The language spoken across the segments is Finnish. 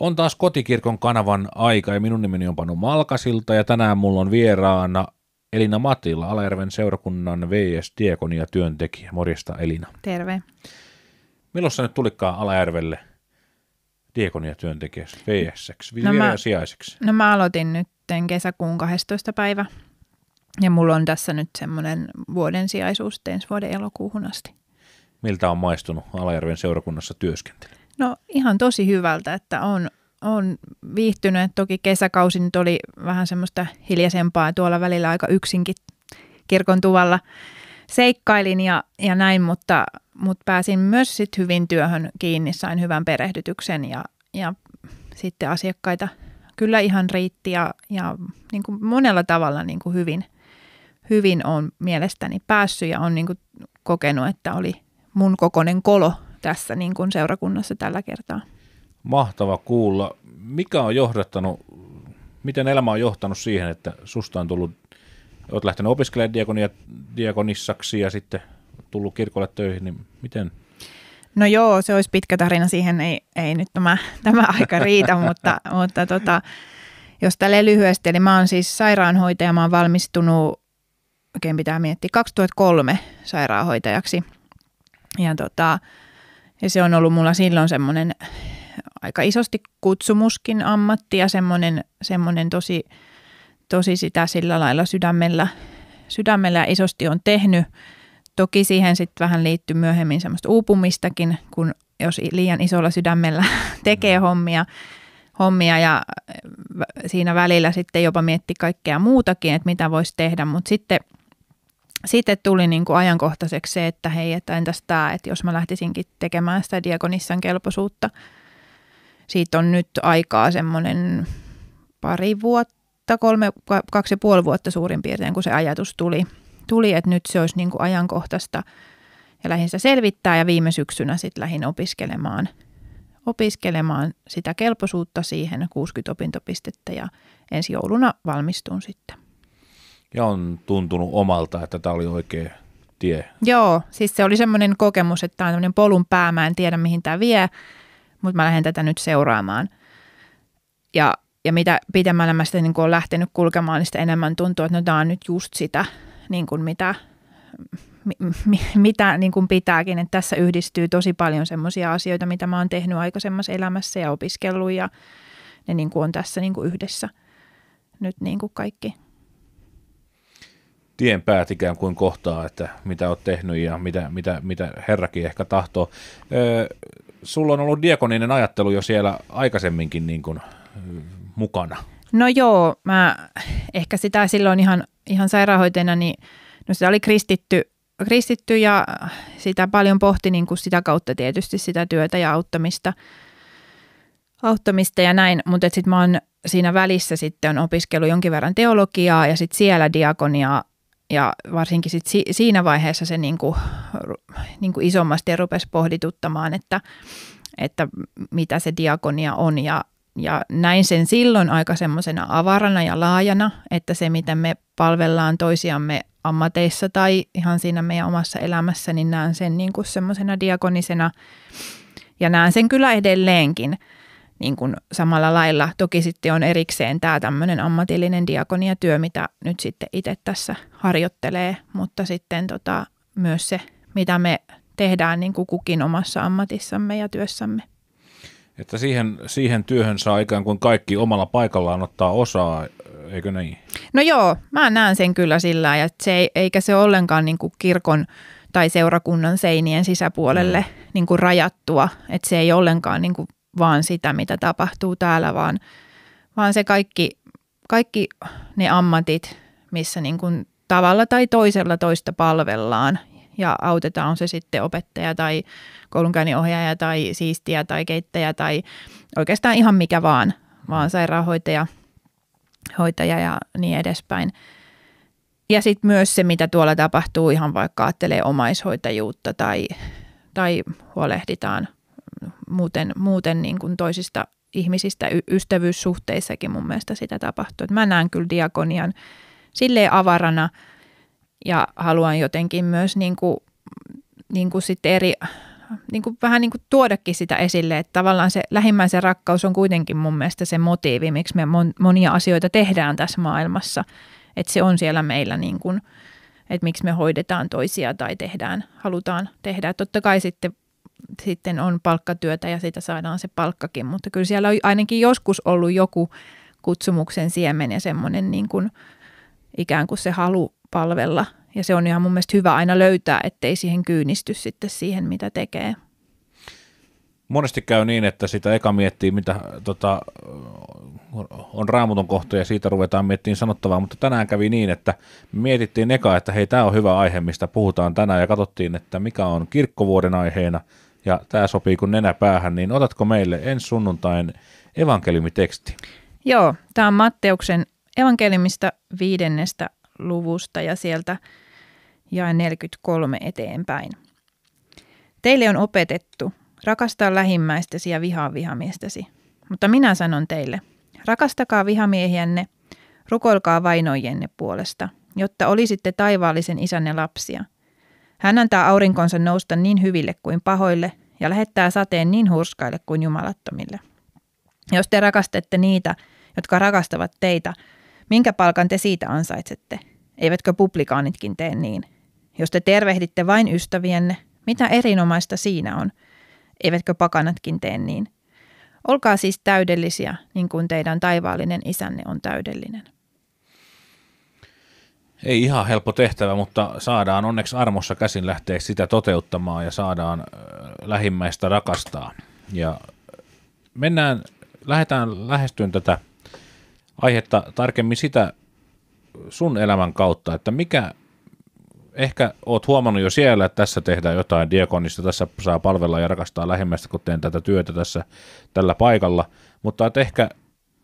On taas kotikirkon kanavan aika ja minun nimeni on Panu Malkasilta ja tänään mulla on vieraana Elina Matila, Alajärven seurakunnan VS Diekonia työntekijä. Morjesta Elina. Terve. Milloin sä nyt tulitkaan Alajärvelle Diekonia työntekijäksi, vs no mä, sijaiseksi? No mä aloitin nyt kesäkuun 12. päivä ja mulla on tässä nyt semmoinen vuoden sijaisuus ensi vuoden elokuuhun asti. Miltä on maistunut Alajärven seurakunnassa työskentely? No ihan tosi hyvältä, että on, on viihtynyt. Toki kesäkausi nyt oli vähän semmoista hiljaisempaa tuolla välillä aika yksinkin kirkon tuvalla seikkailin ja, ja näin, mutta, mutta pääsin myös sit hyvin työhön kiinni, sain hyvän perehdytyksen ja, ja sitten asiakkaita kyllä ihan riitti ja, ja niin kuin monella tavalla niin kuin hyvin, hyvin on mielestäni päässyt ja on niin kuin kokenut, että oli mun kokoinen kolo tässä niin kuin seurakunnassa tällä kertaa. Mahtava kuulla. Mikä on johdattanut, miten elämä on johtanut siihen, että susta on tullut, olet lähtenyt opiskelemaan diakonia, diakonissaksi ja sitten tullut kirkolle töihin, niin miten, No joo, se olisi pitkä tarina, siihen ei, ei nyt tämä, tämä aika riitä, mutta, mutta tota, jos tälle lyhyesti, eli mä oon siis sairaanhoitaja, mä oon valmistunut, oikein pitää miettiä, 2003 sairaanhoitajaksi. Ja tota, ja se on ollut mulla silloin semmoinen aika isosti kutsumuskin ammatti ja semmoinen, semmoinen tosi, tosi sitä sillä lailla sydämellä, sydämellä isosti on tehnyt. Toki siihen sitten vähän liittyy myöhemmin semmoista uupumistakin, kun jos liian isolla sydämellä tekee mm. hommia, hommia ja äh, siinä välillä sitten jopa mietti kaikkea muutakin, että mitä voisi tehdä, mutta sitten – sitten tuli niin kuin ajankohtaiseksi se, että hei, että entäs tämä, että jos mä lähtisinkin tekemään sitä diakonissan kelpoisuutta. Siitä on nyt aikaa semmoinen pari vuotta, kolme, kaksi ja puoli vuotta suurin piirtein, kun se ajatus tuli, tuli että nyt se olisi niin kuin ajankohtaista. Ja lähdin se selvittää ja viime syksynä sitten lähdin opiskelemaan, opiskelemaan sitä kelpoisuutta siihen 60 opintopistettä ja ensi jouluna valmistun sitten ja on tuntunut omalta, että tämä oli oikea tie. Joo, siis se oli semmoinen kokemus, että tämä on tämmöinen polun pää, mä en tiedä mihin tämä vie, mutta mä lähden tätä nyt seuraamaan. Ja, ja mitä pitemmällä mä sitä niin kuin olen lähtenyt kulkemaan, niin sitä enemmän tuntuu, että no tämä on nyt just sitä, niin kuin mitä, mi, mi, mitä niin kuin pitääkin. Että tässä yhdistyy tosi paljon semmoisia asioita, mitä mä oon tehnyt aikaisemmassa elämässä ja opiskellut ja ne niin kuin on tässä niin kuin yhdessä nyt niin kuin kaikki tien päät ikään kuin kohtaa, että mitä olet tehnyt ja mitä, mitä, mitä herrakin ehkä tahtoo. Öö, sulla on ollut diakoninen ajattelu jo siellä aikaisemminkin niin kuin, mukana. No joo, mä ehkä sitä silloin ihan, ihan sairaanhoitajana, niin no sitä oli kristitty, kristitty ja sitä paljon pohti niin kuin sitä kautta tietysti sitä työtä ja auttamista, auttamista ja näin, mutta sitten mä oon siinä välissä sitten on opiskellut jonkin verran teologiaa ja sitten siellä diakoniaa ja varsinkin sit si- siinä vaiheessa se niinku, niinku isommasti rupesi pohdituttamaan, että, että mitä se diakonia on ja, ja näin sen silloin aika semmoisena avarana ja laajana, että se mitä me palvellaan toisiamme ammateissa tai ihan siinä meidän omassa elämässä, niin näen sen niinku semmoisena diakonisena ja näen sen kyllä edelleenkin – niin kuin samalla lailla. Toki sitten on erikseen tämä tämmöinen ammatillinen diakoniatyö, mitä nyt sitten itse tässä harjoittelee, mutta sitten tota, myös se, mitä me tehdään niin kuin kukin omassa ammatissamme ja työssämme. Että siihen, siihen työhön saa ikään kuin kaikki omalla paikallaan ottaa osaa, eikö niin? No joo, mä näen sen kyllä sillä, ja se ei, eikä se ollenkaan niin kuin kirkon tai seurakunnan seinien sisäpuolelle mm. niin kuin rajattua, että se ei ollenkaan niin kuin vaan sitä, mitä tapahtuu täällä, vaan, vaan se kaikki, kaikki ne ammatit, missä niin kuin tavalla tai toisella toista palvellaan ja autetaan, on se sitten opettaja tai koulunkäynninohjaaja tai siistiä tai keittäjä tai oikeastaan ihan mikä vaan, vaan sairaanhoitaja hoitaja ja niin edespäin. Ja sitten myös se, mitä tuolla tapahtuu, ihan vaikka ajattelee omaishoitajuutta tai, tai huolehditaan muuten, muuten niin kuin toisista ihmisistä y- ystävyyssuhteissakin mun mielestä sitä tapahtuu. Et mä näen kyllä diakonian silleen avarana ja haluan jotenkin myös niin kuin, niin kuin sit eri, niin kuin vähän niin kuin tuodakin sitä esille, että tavallaan se lähimmäisen rakkaus on kuitenkin mun mielestä se motiivi, miksi me monia asioita tehdään tässä maailmassa. Että se on siellä meillä niin kuin, että miksi me hoidetaan toisia tai tehdään, halutaan tehdä. Totta kai sitten sitten on palkkatyötä ja siitä saadaan se palkkakin, mutta kyllä siellä on ainakin joskus ollut joku kutsumuksen siemen ja semmoinen niin kuin ikään kuin se halu palvella. Ja se on ihan mun mielestä hyvä aina löytää, ettei siihen kyynisty sitten siihen, mitä tekee. Monesti käy niin, että sitä eka miettii, mitä tota, on raamuton kohta ja siitä ruvetaan miettimään sanottavaa, mutta tänään kävi niin, että mietittiin eka, että hei, tämä on hyvä aihe, mistä puhutaan tänään ja katsottiin, että mikä on kirkkovuoden aiheena – ja tämä sopii kun nenä päähän, niin otatko meille ensi sunnuntain evankeliumiteksti? Joo, tämä on Matteuksen evankeliumista viidennestä luvusta ja sieltä jae 43 eteenpäin. Teille on opetettu rakastaa lähimmäistäsi ja vihaa vihamiestäsi, mutta minä sanon teille, rakastakaa vihamiehiänne, rukoilkaa vainojenne puolesta, jotta olisitte taivaallisen isänne lapsia – hän antaa aurinkonsa nousta niin hyville kuin pahoille ja lähettää sateen niin hurskaille kuin jumalattomille. Jos te rakastatte niitä, jotka rakastavat teitä, minkä palkan te siitä ansaitsette? Eivätkö publikaanitkin tee niin? Jos te tervehditte vain ystävienne, mitä erinomaista siinä on? Eivätkö pakanatkin tee niin? Olkaa siis täydellisiä, niin kuin teidän taivaallinen isänne on täydellinen. Ei ihan helppo tehtävä, mutta saadaan onneksi armossa käsin lähteä sitä toteuttamaan ja saadaan lähimmäistä rakastaa. Ja mennään, lähdetään lähestyyn tätä aihetta tarkemmin sitä sun elämän kautta, että mikä, ehkä oot huomannut jo siellä, että tässä tehdään jotain diakonista, tässä saa palvella ja rakastaa lähimmäistä, kun teen tätä työtä tässä tällä paikalla, mutta et ehkä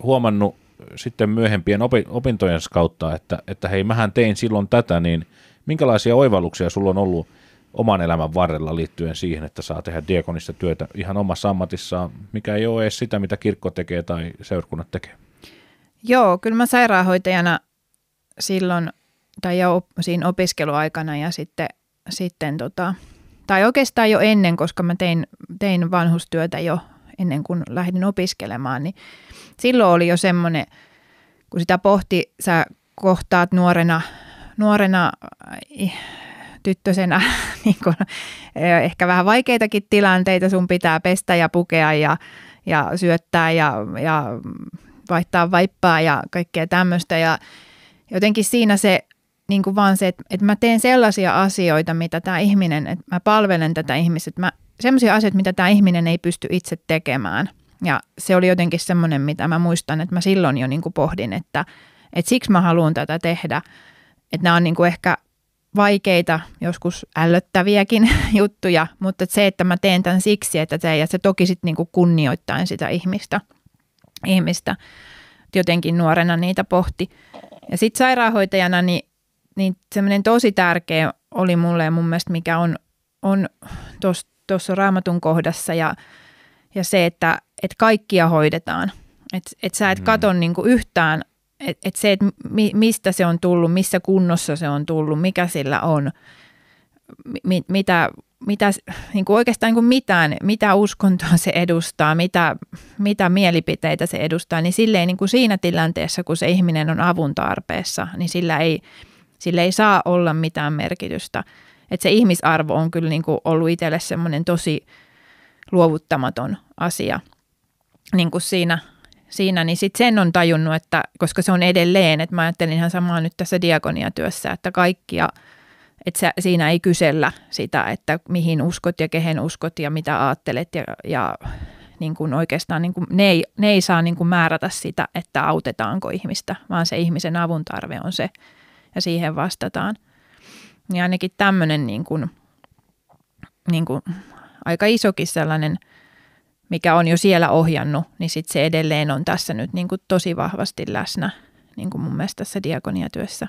huomannut sitten myöhempien opi, opintojen kautta, että, että hei, mähän tein silloin tätä, niin minkälaisia oivalluksia sulla on ollut oman elämän varrella liittyen siihen, että saa tehdä diakonista työtä ihan omassa ammatissaan, mikä ei ole edes sitä, mitä kirkko tekee tai seurakunnat tekee? Joo, kyllä mä sairaanhoitajana silloin tai jo siinä opiskeluaikana ja sitten, sitten tota, tai oikeastaan jo ennen, koska mä tein, tein vanhustyötä jo ennen kuin lähdin opiskelemaan, niin silloin oli jo semmoinen, kun sitä pohti, sä kohtaat nuorena, nuorena äh, tyttösenä niin kun, äh, ehkä vähän vaikeitakin tilanteita, sun pitää pestä ja pukea ja, ja syöttää ja, ja vaihtaa vaippaa ja kaikkea tämmöistä ja jotenkin siinä se niin kuin vaan se, että, että mä teen sellaisia asioita, mitä tämä ihminen, että mä palvelen tätä ihmistä, että mä, sellaisia asioita, mitä tämä ihminen ei pysty itse tekemään – ja se oli jotenkin semmoinen, mitä mä muistan, että mä silloin jo niin kuin pohdin, että, että siksi mä haluan tätä tehdä. Että nämä on niin kuin ehkä vaikeita, joskus ällöttäviäkin juttuja, mutta että se, että mä teen tämän siksi, että se, ja se toki sitten niin kuin kunnioittain sitä ihmistä, ihmistä jotenkin nuorena niitä pohti. Ja sitten sairaanhoitajana niin, niin semmoinen tosi tärkeä oli mulle ja mun mielestä, mikä on, on tuossa raamatun kohdassa ja – ja se, että, että kaikkia hoidetaan. Että et sä et mm. katso niinku yhtään, että et se, että mi, mistä se on tullut, missä kunnossa se on tullut, mikä sillä on, mi, mitä, mitä niin kuin oikeastaan niin kuin mitään, mitä uskontoa se edustaa, mitä, mitä mielipiteitä se edustaa, niin silleen niin kuin siinä tilanteessa, kun se ihminen on avun tarpeessa, niin sillä ei, sillä ei saa olla mitään merkitystä. Et se ihmisarvo on kyllä niin kuin ollut itselle semmoinen tosi – luovuttamaton asia niin kuin siinä, siinä, niin sitten sen on tajunnut, että koska se on edelleen, että mä ajattelin ihan samaa nyt tässä diakoniatyössä, että kaikkia, että sä, siinä ei kysellä sitä, että mihin uskot ja kehen uskot ja mitä ajattelet ja, ja niin kuin oikeastaan niin kuin, ne, ei, ne ei saa niin kuin määrätä sitä, että autetaanko ihmistä, vaan se ihmisen avun tarve on se ja siihen vastataan. Ja ainakin tämmöinen niin kuin, niin kuin aika isokin sellainen, mikä on jo siellä ohjannut, niin sitten se edelleen on tässä nyt niin kuin tosi vahvasti läsnä niin kuin mun mielestä tässä diakoniatyössä.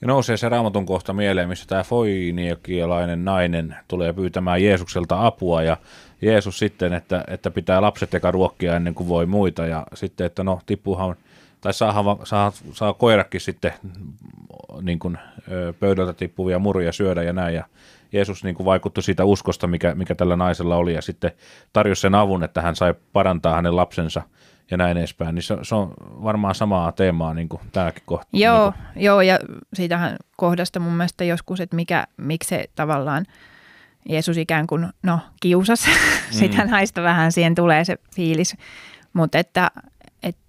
Ja nousee se raamatun kohta mieleen, missä tämä foiniakielainen nainen tulee pyytämään Jeesukselta apua ja Jeesus sitten, että, että pitää lapset eka ruokkia ennen kuin voi muita ja sitten, että no tippuhan, tai saa, saa, saa koirakin sitten mm, niin kuin, pöydältä tippuvia muruja syödä ja näin ja Jeesus niin kuin vaikutti siitä uskosta, mikä, mikä tällä naisella oli, ja sitten tarjosi sen avun, että hän sai parantaa hänen lapsensa ja näin edespäin. Niin se, se on varmaan samaa teemaa niin kuin täälläkin kohtaa. Niinku. Joo, niin kuin. joo, ja siitähän kohdasta mun mielestä joskus, että mikä, miksi se tavallaan Jeesus ikään kuin, no, kiusas mm. sitä naista vähän, siihen tulee se fiilis. Mutta että, että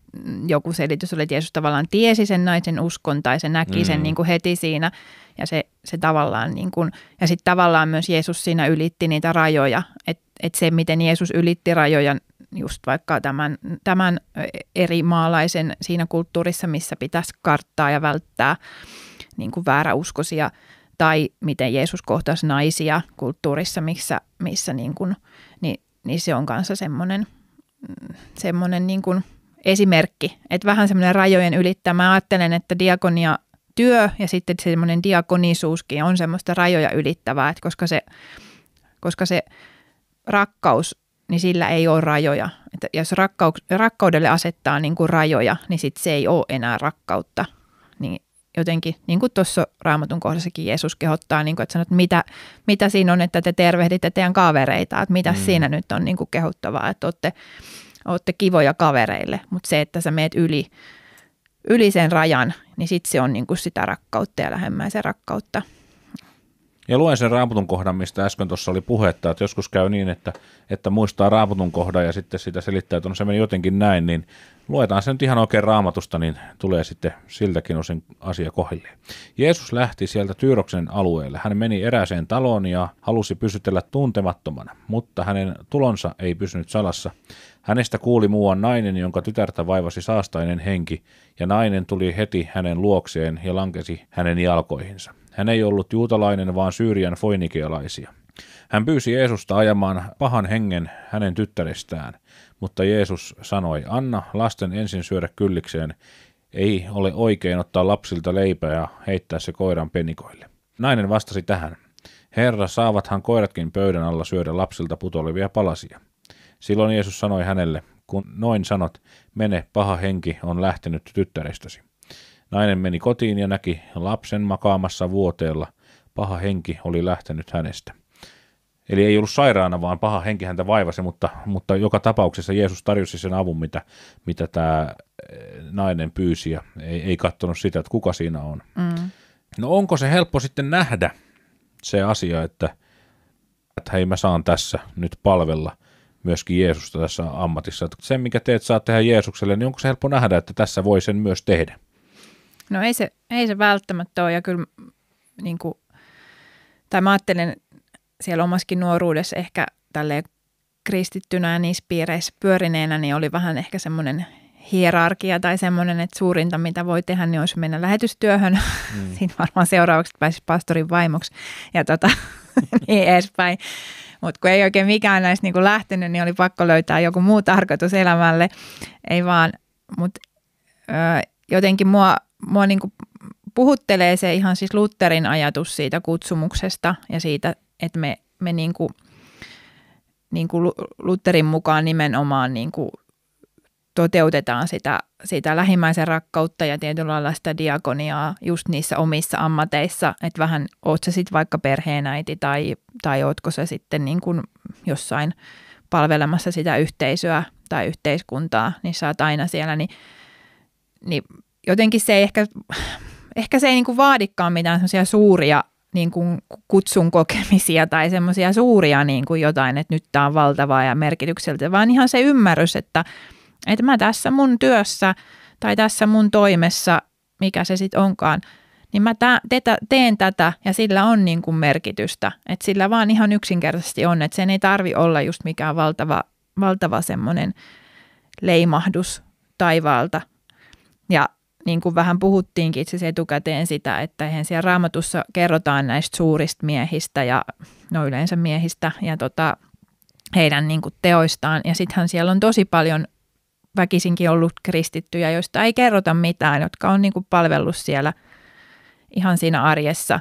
joku selitys oli, että Jeesus tavallaan tiesi sen naisen uskon tai se näki sen mm. niin kuin heti siinä. Ja se se tavallaan niin kuin, ja sitten tavallaan myös Jeesus siinä ylitti niitä rajoja, että et se miten Jeesus ylitti rajoja just vaikka tämän, tämän eri maalaisen siinä kulttuurissa, missä pitäisi karttaa ja välttää niin kuin vääräuskoisia, tai miten Jeesus kohtasi naisia kulttuurissa, missä, missä niin kuin, niin, niin se on kanssa semmoinen, semmoinen niin kuin esimerkki, että vähän semmoinen rajojen ylittämä. Mä ajattelen, että diakonia työ ja sitten semmoinen diakonisuuskin on semmoista rajoja ylittävää, että koska se, koska se rakkaus, niin sillä ei ole rajoja. Että jos rakkauk- rakkaudelle asettaa niin kuin rajoja, niin sit se ei ole enää rakkautta. Niin jotenkin, niin kuin tuossa raamatun kohdassakin Jeesus kehottaa, niin kuin, että sanot, että mitä, mitä siinä on, että te tervehditte teidän kavereita, että mitä mm. siinä nyt on niin kuin kehottavaa, että olette, olette kivoja kavereille, mutta se, että sä meet yli yli sen rajan, niin sitten se on niin kuin sitä rakkautta ja lähemmäisen rakkautta. Ja luen sen raaputun kohdan, mistä äsken tuossa oli puhetta, että joskus käy niin, että, että muistaa raaputun kohdan ja sitten sitä selittää, että no se meni jotenkin näin, niin luetaan sen nyt ihan oikein raamatusta, niin tulee sitten siltäkin osin asia kohdilleen. Jeesus lähti sieltä Tyyroksen alueelle. Hän meni erääseen taloon ja halusi pysytellä tuntemattomana, mutta hänen tulonsa ei pysynyt salassa. Hänestä kuuli muuan nainen, jonka tytärtä vaivasi saastainen henki, ja nainen tuli heti hänen luokseen ja lankesi hänen jalkoihinsa. Hän ei ollut juutalainen, vaan syyrian foinikealaisia. Hän pyysi Jeesusta ajamaan pahan hengen hänen tyttärestään, mutta Jeesus sanoi, anna lasten ensin syödä kyllikseen, ei ole oikein ottaa lapsilta leipää ja heittää se koiran penikoille. Nainen vastasi tähän, Herra, saavathan koiratkin pöydän alla syödä lapsilta putolivia palasia. Silloin Jeesus sanoi hänelle, kun noin sanot, mene, paha henki on lähtenyt tyttärestäsi. Nainen meni kotiin ja näki lapsen makaamassa vuoteella. Paha henki oli lähtenyt hänestä. Eli ei ollut sairaana, vaan paha henki häntä vaivasi, mutta, mutta joka tapauksessa Jeesus tarjosi sen avun, mitä, mitä tämä eh, nainen pyysi ja ei, ei katsonut sitä, että kuka siinä on. Mm. No onko se helppo sitten nähdä se asia, että, että hei mä saan tässä nyt palvella – myöskin Jeesusta tässä ammatissa. Että sen, mikä teet saat tehdä Jeesukselle, niin onko se helppo nähdä, että tässä voi sen myös tehdä? No ei se, ei se välttämättä ole. Ja kyllä, niin kuin, tai mä ajattelen siellä omaskin nuoruudessa ehkä tälleen kristittynä ja niissä piireissä pyörineenä, niin oli vähän ehkä semmoinen hierarkia tai semmoinen, että suurinta mitä voi tehdä, niin olisi mennä lähetystyöhön. Mm. Siinä varmaan seuraavaksi pääsisi pastorin vaimoksi. Ja tota, niin edespäin. Mutta kun ei oikein mikään näistä niin lähtenyt, niin oli pakko löytää joku muu tarkoitus elämälle. Ei vaan, mutta jotenkin mua, mua niinku puhuttelee se ihan siis Lutherin ajatus siitä kutsumuksesta ja siitä, että me, me niin niinku niin Lutherin mukaan nimenomaan niin toteutetaan sitä, sitä lähimmäisen rakkautta ja tietyllä lailla sitä diakoniaa just niissä omissa ammateissa, että vähän oot sä sitten vaikka perheenäiti tai, tai ootko sä sitten niin kuin jossain palvelemassa sitä yhteisöä tai yhteiskuntaa, niin sä oot aina siellä, niin, niin jotenkin se ei ehkä, ehkä se ei niin kuin vaadikaan mitään semmoisia suuria niin kuin kutsun kokemisia tai semmoisia suuria niin kuin jotain, että nyt tämä on valtavaa ja merkitykseltä, vaan ihan se ymmärrys, että – että mä tässä mun työssä tai tässä mun toimessa, mikä se sitten onkaan, niin mä teen tätä ja sillä on niin kuin merkitystä. Että sillä vaan ihan yksinkertaisesti on, että sen ei tarvi olla just mikään valtava, valtava semmoinen leimahdus taivaalta. Ja niin kuin vähän puhuttiinkin itse asiassa etukäteen sitä, että eihän siellä raamatussa kerrotaan näistä suurista miehistä ja no yleensä miehistä ja tota, heidän niin kuin teoistaan. Ja sittenhän siellä on tosi paljon väkisinkin ollut kristittyjä, joista ei kerrota mitään, jotka on niin kuin palvellut siellä ihan siinä arjessa,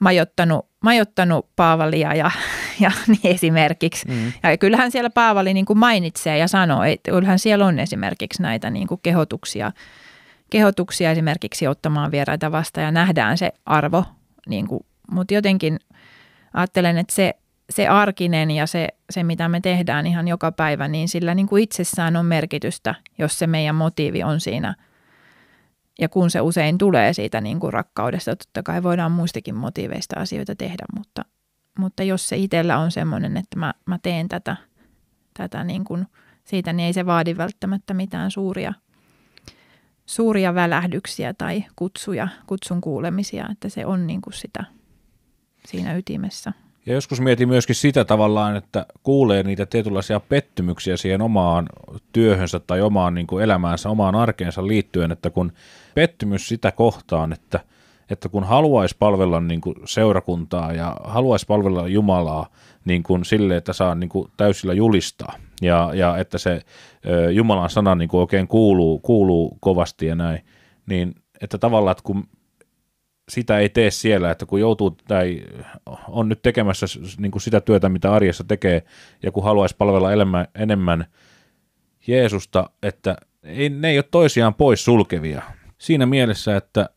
majottanut, majottanut Paavalia ja, ja niin esimerkiksi. Mm. Ja kyllähän siellä Paavali niin kuin mainitsee ja sanoo, että kyllähän siellä on esimerkiksi näitä niin kuin kehotuksia, kehotuksia esimerkiksi ottamaan vieraita vastaan ja nähdään se arvo. Niin kuin, mutta jotenkin ajattelen, että se se arkinen ja se, se, mitä me tehdään ihan joka päivä, niin sillä niin kuin itsessään on merkitystä, jos se meidän motiivi on siinä. Ja kun se usein tulee siitä niin kuin rakkaudesta, totta kai voidaan muistakin motiiveista asioita tehdä, mutta, mutta jos se itsellä on semmoinen, että mä, mä teen tätä, tätä niin kuin siitä, niin ei se vaadi välttämättä mitään suuria, suuria välähdyksiä tai kutsuja, kutsun kuulemisia, että se on niin kuin sitä siinä ytimessä. Ja joskus mietin myöskin sitä tavallaan, että kuulee niitä tietynlaisia pettymyksiä siihen omaan työhönsä tai omaan niin kuin elämäänsä, omaan arkeensa liittyen, että kun pettymys sitä kohtaan, että, että kun haluaisi palvella niin kuin seurakuntaa ja haluaisi palvella Jumalaa niin kuin sille, että saa niin kuin täysillä julistaa ja, ja että se Jumalan sana niin kuin oikein kuuluu, kuuluu kovasti ja näin, niin että tavallaan, että kun sitä ei tee siellä, että kun joutuu tai on nyt tekemässä niin kuin sitä työtä, mitä arjessa tekee, ja kun haluaisi palvella elämä, enemmän Jeesusta, että ei, ne ei ole toisiaan pois sulkevia. Siinä mielessä, että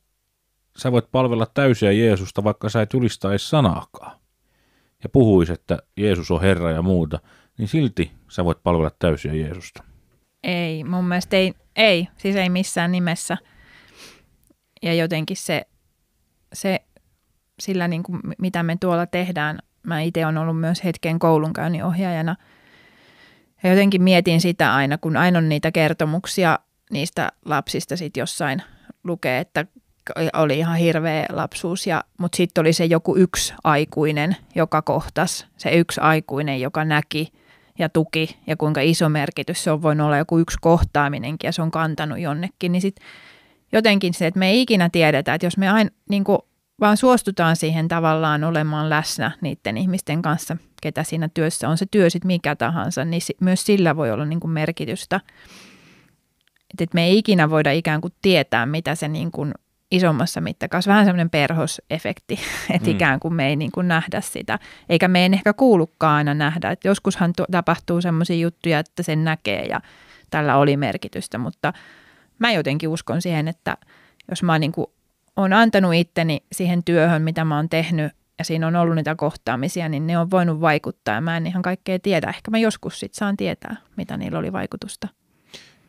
sä voit palvella täysiä Jeesusta, vaikka sä et julistaisi sanaakaan, ja puhuis, että Jeesus on Herra ja muuta, niin silti sä voit palvella täysiä Jeesusta. Ei, mun mielestä ei, ei siis ei missään nimessä. Ja jotenkin se se, sillä niin kuin, mitä me tuolla tehdään, mä itse olen ollut myös hetken koulunkäynnin ohjaajana. Ja jotenkin mietin sitä aina, kun aina on niitä kertomuksia niistä lapsista sit jossain lukee, että oli ihan hirveä lapsuus, ja, mutta sitten oli se joku yksi aikuinen, joka kohtas, se yksi aikuinen, joka näki ja tuki, ja kuinka iso merkitys se on voinut olla joku yksi kohtaaminenkin, ja se on kantanut jonnekin, niin sitten jotenkin se, että me ei ikinä tiedetä, että jos me aina niin kuin, vaan suostutaan siihen tavallaan olemaan läsnä niiden ihmisten kanssa, ketä siinä työssä on, se työ sitten mikä tahansa, niin si- myös sillä voi olla niin kuin merkitystä. Että et me ei ikinä voida ikään kuin tietää, mitä se niin kuin isommassa mittakaavassa, vähän semmoinen perhosefekti, että mm. ikään kuin me ei niin kuin nähdä sitä, eikä me ei ehkä kuulukaan aina nähdä, että joskushan tapahtuu semmoisia juttuja, että sen näkee ja tällä oli merkitystä, mutta – mä jotenkin uskon siihen, että jos mä niin on antanut itteni siihen työhön, mitä mä oon tehnyt, ja siinä on ollut niitä kohtaamisia, niin ne on voinut vaikuttaa. Mä en ihan kaikkea tiedä. Ehkä mä joskus sit saan tietää, mitä niillä oli vaikutusta.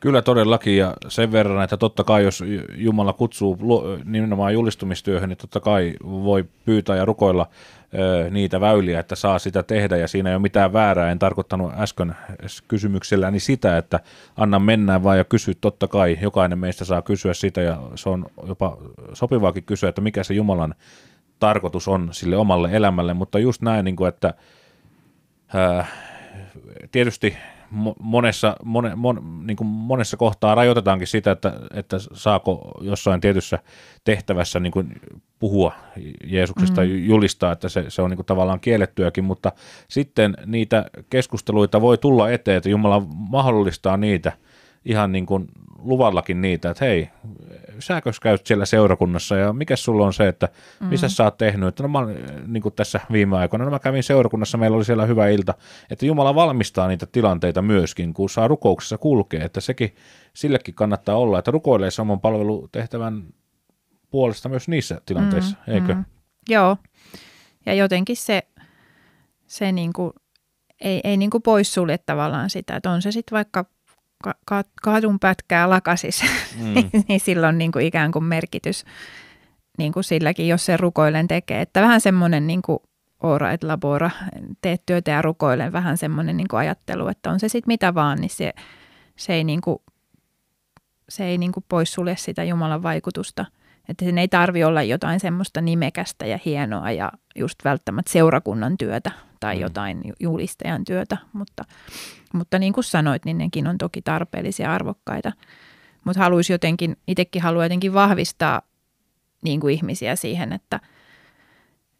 Kyllä todellakin ja sen verran, että totta kai jos Jumala kutsuu nimenomaan julistumistyöhön, niin totta kai voi pyytää ja rukoilla niitä väyliä, että saa sitä tehdä ja siinä ei ole mitään väärää. En tarkoittanut äsken kysymykselläni sitä, että anna mennä vaan ja kysy. Totta kai jokainen meistä saa kysyä sitä ja se on jopa sopivaakin kysyä, että mikä se Jumalan tarkoitus on sille omalle elämälle, mutta just näin, niin kuin, että tietysti monessa, mon, mon, niin kuin monessa kohtaa rajoitetaankin sitä, että, että saako jossain tietyssä tehtävässä niin kuin puhua Jeesuksesta, mm. Mm-hmm. julistaa, että se, se on niin kuin tavallaan kiellettyäkin, mutta sitten niitä keskusteluita voi tulla eteen, että Jumala mahdollistaa niitä ihan niin kuin luvallakin niitä, että hei, säkös käyt siellä seurakunnassa ja mikä sulla on se, että mm. missä mm. sä oot tehnyt, että no mä, eh, niin kuin tässä viime aikoina, no mä kävin seurakunnassa, meillä oli siellä hyvä ilta, että Jumala valmistaa niitä tilanteita myöskin, kun saa rukouksessa kulkea, että sekin, sillekin kannattaa olla, että rukoilee saman palvelutehtävän puolesta myös niissä tilanteissa, mm, eikö? Mm. Joo, ja jotenkin se, se niin kuin, ei, ei niin kuin poissulje tavallaan sitä, että on se sitten vaikka ka- kadun pätkää lakasis, mm. niin silloin niin kuin niinku ikään kuin merkitys niin kuin silläkin, jos se rukoilen tekee. Että vähän semmoinen niin kuin ora et labora, teet työtä ja rukoilen, vähän semmoinen niin kuin ajattelu, että on se sitten mitä vaan, niin se, se ei, niin kuin, se ei niin kuin poissulje sitä Jumalan vaikutusta. Että sen ei tarvi olla jotain semmoista nimekästä ja hienoa ja just välttämättä seurakunnan työtä, tai mm. jotain julistajan työtä, mutta, mutta niin kuin sanoit, niin nekin on toki tarpeellisia ja arvokkaita. Mutta haluaisi jotenkin, itsekin haluaa jotenkin vahvistaa niin kuin ihmisiä siihen, että,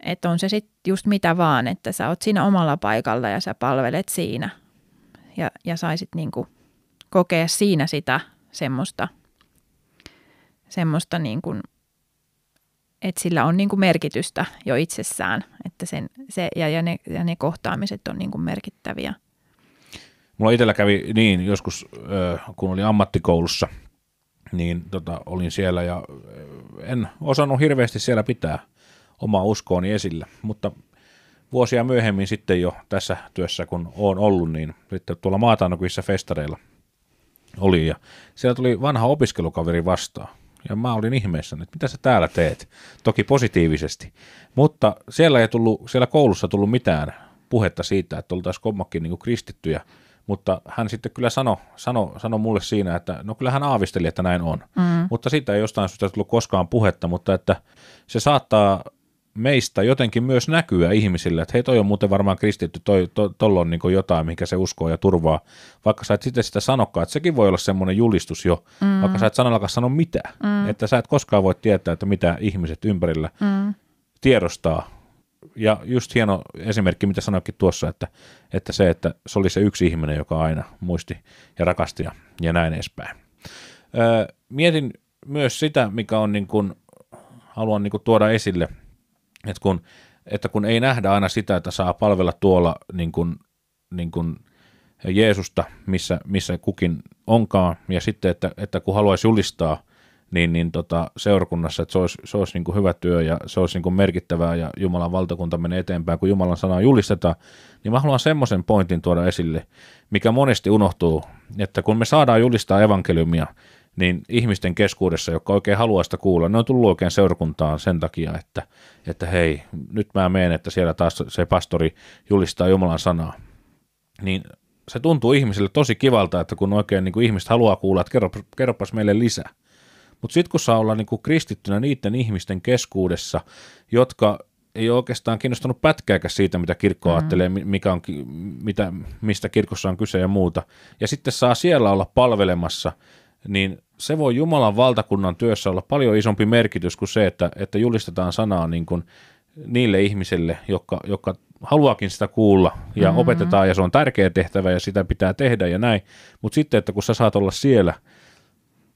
että on se sitten just mitä vaan, että sä oot siinä omalla paikalla ja sä palvelet siinä ja, ja saisit niin kuin kokea siinä sitä semmoista, semmoista niin kuin – että sillä on niin kuin merkitystä jo itsessään, että sen, se, ja, ja, ne, ja ne kohtaamiset on niin kuin merkittäviä. Mulla itsellä kävi niin, joskus kun olin ammattikoulussa, niin tota, olin siellä ja en osannut hirveästi siellä pitää omaa uskooni esillä, mutta vuosia myöhemmin sitten jo tässä työssä, kun olen ollut, niin sitten tuolla maatanokissa festareilla oli ja siellä tuli vanha opiskelukaveri vastaan ja mä olin ihmeessä, että mitä sä täällä teet? Toki positiivisesti. Mutta siellä ei tullut, siellä koulussa tullut mitään puhetta siitä, että oltaisiin kommakin niin kristittyjä. Mutta hän sitten kyllä sanoi sano, sano mulle siinä, että no kyllä hän aavisteli, että näin on. Mm. Mutta siitä ei jostain syystä tullut koskaan puhetta, mutta että se saattaa meistä jotenkin myös näkyä ihmisille, että hei toi on muuten varmaan kristitty, toi, to, tolla on niin jotain, mikä se uskoo ja turvaa, vaikka sä et sitten sitä sanokaan, että sekin voi olla semmoinen julistus jo, mm. vaikka sä et sanallakaan sano mitä, mm. että sä et koskaan voi tietää, että mitä ihmiset ympärillä mm. tiedostaa. Ja just hieno esimerkki, mitä sanoikin tuossa, että, että se, että se oli se yksi ihminen, joka aina muisti ja rakasti ja, ja näin edespäin. Öö, mietin myös sitä, mikä on niin kuin, haluan niin kuin tuoda esille – että kun, että kun ei nähdä aina sitä, että saa palvella tuolla niin kuin, niin kuin Jeesusta, missä, missä kukin onkaan, ja sitten, että, että kun haluaisi julistaa, niin, niin tota, seurakunnassa, että se olisi, se olisi niin kuin hyvä työ ja se olisi niin kuin merkittävää ja Jumalan valtakunta menee eteenpäin, kun Jumalan sanaa julistetaan, niin mä haluan semmoisen pointin tuoda esille, mikä monesti unohtuu, että kun me saadaan julistaa evankeliumia, niin ihmisten keskuudessa, jotka oikein haluaa sitä kuulla, ne on tullut oikein seurakuntaan sen takia, että, että hei, nyt mä menen, että siellä taas se pastori julistaa Jumalan sanaa. Niin se tuntuu ihmisille tosi kivalta, että kun oikein niin kuin ihmiset haluaa kuulla, että kerro, kerropas meille lisää. Mutta sitten kun saa olla niin kuin kristittynä niiden ihmisten keskuudessa, jotka ei ole oikeastaan kiinnostanut pätkääkään siitä, mitä kirkko mm. ajattelee, mikä on, mitä, mistä kirkossa on kyse ja muuta. Ja sitten saa siellä olla palvelemassa niin se voi Jumalan valtakunnan työssä olla paljon isompi merkitys kuin se, että, että julistetaan sanaa niin kuin niille ihmisille, jotka, jotka haluakin sitä kuulla ja mm-hmm. opetetaan ja se on tärkeä tehtävä ja sitä pitää tehdä ja näin. Mutta sitten, että kun sä saat olla siellä,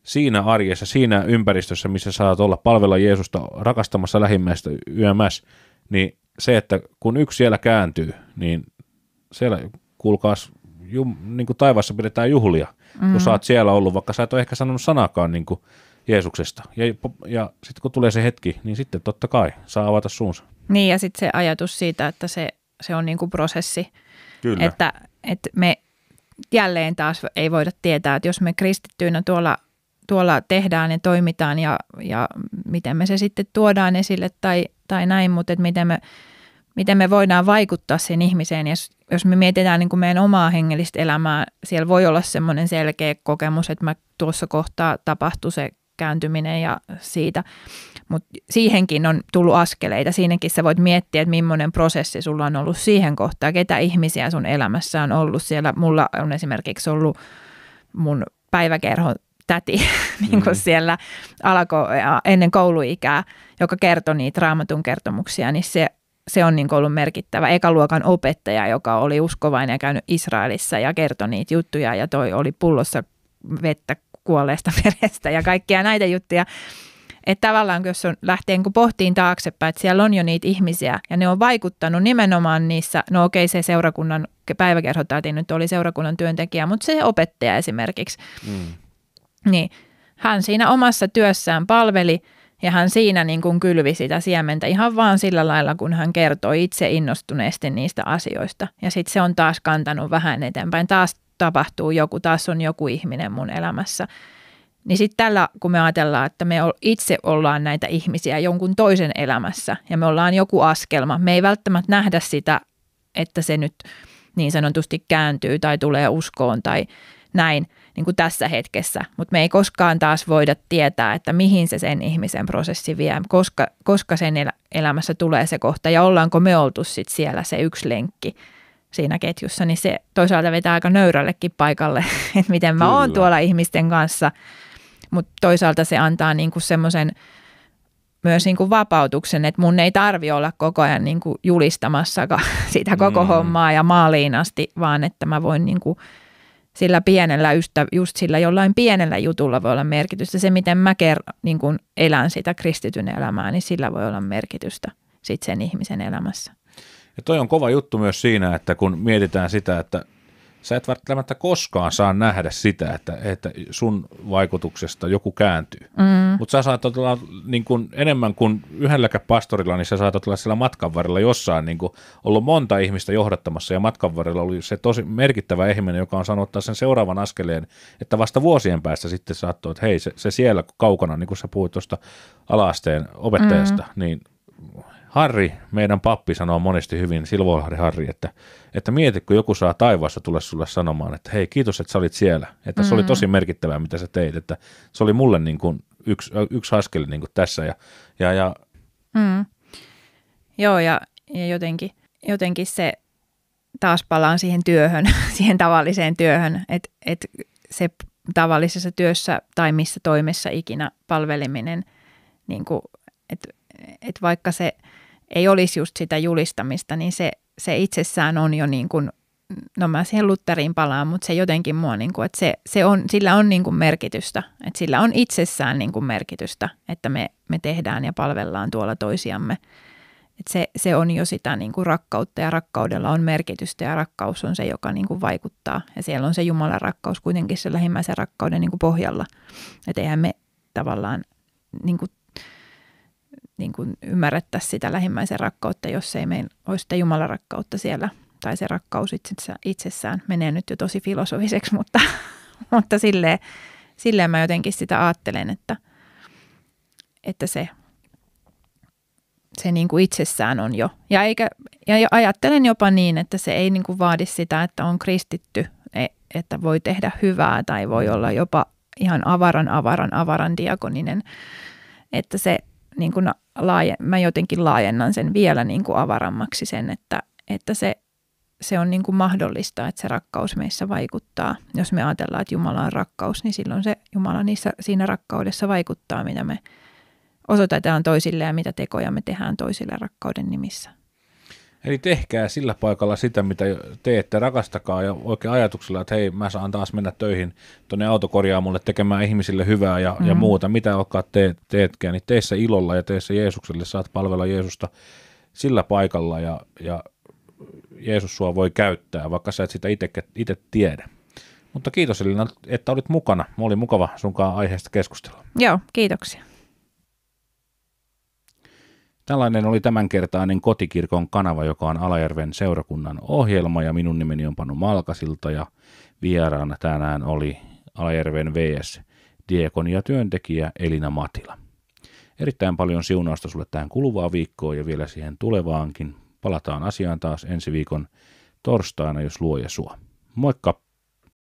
siinä arjessa, siinä ympäristössä, missä saat olla palvella Jeesusta rakastamassa lähimmäistä YMS, niin se, että kun yksi siellä kääntyy, niin siellä kuulkaas jum, niin kuin taivaassa pidetään juhlia, mm. kun sä oot siellä ollut, vaikka sä et ole ehkä sanonut sanakaan niin kuin Jeesuksesta. Ja, ja sitten kun tulee se hetki, niin sitten totta kai saa avata suunsa. Niin ja sitten se ajatus siitä, että se, se on niin kuin prosessi. Kyllä. Että, että me jälleen taas ei voida tietää, että jos me kristittyinä tuolla, tuolla tehdään ja toimitaan ja, ja miten me se sitten tuodaan esille tai, tai näin, mutta että miten me – miten me voidaan vaikuttaa sen ihmiseen. Jos, jos me mietitään niin kuin meidän omaa hengellistä elämää, siellä voi olla semmoinen selkeä kokemus, että mä tuossa kohtaa tapahtui se kääntyminen ja siitä. Mutta siihenkin on tullut askeleita. Siinäkin sä voit miettiä, että millainen prosessi sulla on ollut siihen kohtaan, ketä ihmisiä sun elämässä on ollut. Siellä mulla on esimerkiksi ollut mun päiväkerho täti mm. niin kuin mm. siellä alko, ennen kouluikää, joka kertoi niitä raamatun kertomuksia, niin se se on niin ollut merkittävä ekaluokan opettaja, joka oli uskovainen ja käynyt Israelissa ja kertoi niitä juttuja ja toi oli pullossa vettä kuolleesta merestä ja kaikkia näitä juttuja. Että tavallaan jos on, lähtee niin pohtiin taaksepäin, että siellä on jo niitä ihmisiä ja ne on vaikuttanut nimenomaan niissä, no okei se seurakunnan päiväkerhotäti nyt oli seurakunnan työntekijä, mutta se opettaja esimerkiksi. Mm. Niin, hän siinä omassa työssään palveli – ja hän siinä niin kuin kylvi sitä siementä ihan vaan sillä lailla, kun hän kertoi itse innostuneesti niistä asioista. Ja sitten se on taas kantanut vähän eteenpäin. Taas tapahtuu joku, taas on joku ihminen mun elämässä. Niin sitten tällä, kun me ajatellaan, että me itse ollaan näitä ihmisiä jonkun toisen elämässä ja me ollaan joku askelma, me ei välttämättä nähdä sitä, että se nyt niin sanotusti kääntyy tai tulee uskoon tai näin – niin kuin tässä hetkessä, mutta me ei koskaan taas voida tietää, että mihin se sen ihmisen prosessi vie, koska, koska sen elämässä tulee se kohta ja ollaanko me oltu sit siellä se yksi lenkki siinä ketjussa, niin se toisaalta vetää aika nöyrällekin paikalle, että miten mä oon tuolla ihmisten kanssa, mutta toisaalta se antaa niin kuin semmoisen myös niin kuin vapautuksen, että mun ei tarvi olla koko ajan niin kuin julistamassa sitä koko mm. hommaa ja maaliin asti, vaan että mä voin niin kuin – sillä pienellä, ystä, just sillä jollain pienellä jutulla voi olla merkitystä. Se, miten mä ker, niin kun elän sitä kristityn elämää, niin sillä voi olla merkitystä sit sen ihmisen elämässä. Ja toi on kova juttu myös siinä, että kun mietitään sitä, että sä et välttämättä koskaan saa nähdä sitä, että, että sun vaikutuksesta joku kääntyy. Mm. Mutta sä saatat olla niin kun, enemmän kuin yhdelläkään pastorilla, niin sä saatat olla siellä matkan varrella jossain niin kun, ollut monta ihmistä johdattamassa ja matkan varrella oli se tosi merkittävä ihminen, joka on sanonut sen seuraavan askeleen, että vasta vuosien päästä sitten saattoi, että hei se, se siellä kaukana, niin kuin sä puhuit tuosta alaasteen opettajasta, mm. niin Harri, meidän pappi, sanoo monesti hyvin, Silvohari Harri, että, että mieti, kun joku saa taivaassa tulla sulle sanomaan, että hei, kiitos, että sä olit siellä. Että mm. se oli mm. tosi merkittävää, mitä sä teit. Että se oli mulle niin kuin yksi, yksi askel niin kuin tässä. Ja, ja, ja... Mm. Joo, ja, ja jotenkin, jotenkin se taas palaan siihen työhön, siihen tavalliseen työhön, että et se tavallisessa työssä tai missä toimessa ikinä palveleminen, niin kuin, et, et vaikka se – ei olisi just sitä julistamista, niin se, se itsessään on jo niin kuin, no mä siihen Lutteriin palaan, mutta se jotenkin mua, niin kuin, että se, se on, sillä on niin kuin merkitystä, että sillä on itsessään niin kuin merkitystä, että me, me tehdään ja palvellaan tuolla toisiamme. että se, se on jo sitä niin kuin rakkautta ja rakkaudella on merkitystä ja rakkaus on se, joka niin kuin vaikuttaa. Ja siellä on se Jumalan rakkaus kuitenkin se lähimmäisen rakkauden niin kuin pohjalla. Että eihän me tavallaan niin kuin niin kuin ymmärrettäisiin sitä lähimmäisen rakkautta, jos ei meillä olisi sitä Jumalan rakkautta siellä. Tai se rakkaus itsessään, itsessään menee nyt jo tosi filosofiseksi, mutta, mutta silleen, silleen mä jotenkin sitä ajattelen, että, että se, se niin kuin itsessään on jo. Ja, eikä, ja ajattelen jopa niin, että se ei niin kuin vaadi sitä, että on kristitty, e, että voi tehdä hyvää tai voi olla jopa ihan avaran, avaran, avaran diakoninen. Että se niin kuin laaje, mä jotenkin laajennan sen vielä niin kuin avarammaksi sen, että, että se, se on niin kuin mahdollista, että se rakkaus meissä vaikuttaa. Jos me ajatellaan, että Jumala on rakkaus, niin silloin se Jumala niissä, siinä rakkaudessa vaikuttaa, mitä me osoitetaan toisille ja mitä tekoja me tehdään toisille rakkauden nimissä. Eli tehkää sillä paikalla sitä, mitä teette, rakastakaa ja oikein ajatuksella, että hei, mä saan taas mennä töihin tuonne autokorjaamolle tekemään ihmisille hyvää ja, mm. ja mm-hmm. muuta, mitä olkaa te, teetkään, niin teissä ilolla ja teissä Jeesukselle, saat palvella Jeesusta sillä paikalla ja, ja Jeesus sua voi käyttää, vaikka sä et sitä itse tiedä. Mutta kiitos Elina, että olit mukana. Mä oli mukava sunkaan aiheesta keskustella. Joo, kiitoksia. Tällainen oli tämänkertainen kotikirkon kanava, joka on Alajärven seurakunnan ohjelma ja minun nimeni on Panu Malkasilta ja vieraana tänään oli Alajärven VS ja työntekijä Elina Matila. Erittäin paljon siunausta sulle tähän kuluvaa viikkoon ja vielä siihen tulevaankin. Palataan asiaan taas ensi viikon torstaina, jos luoja sua. Moikka!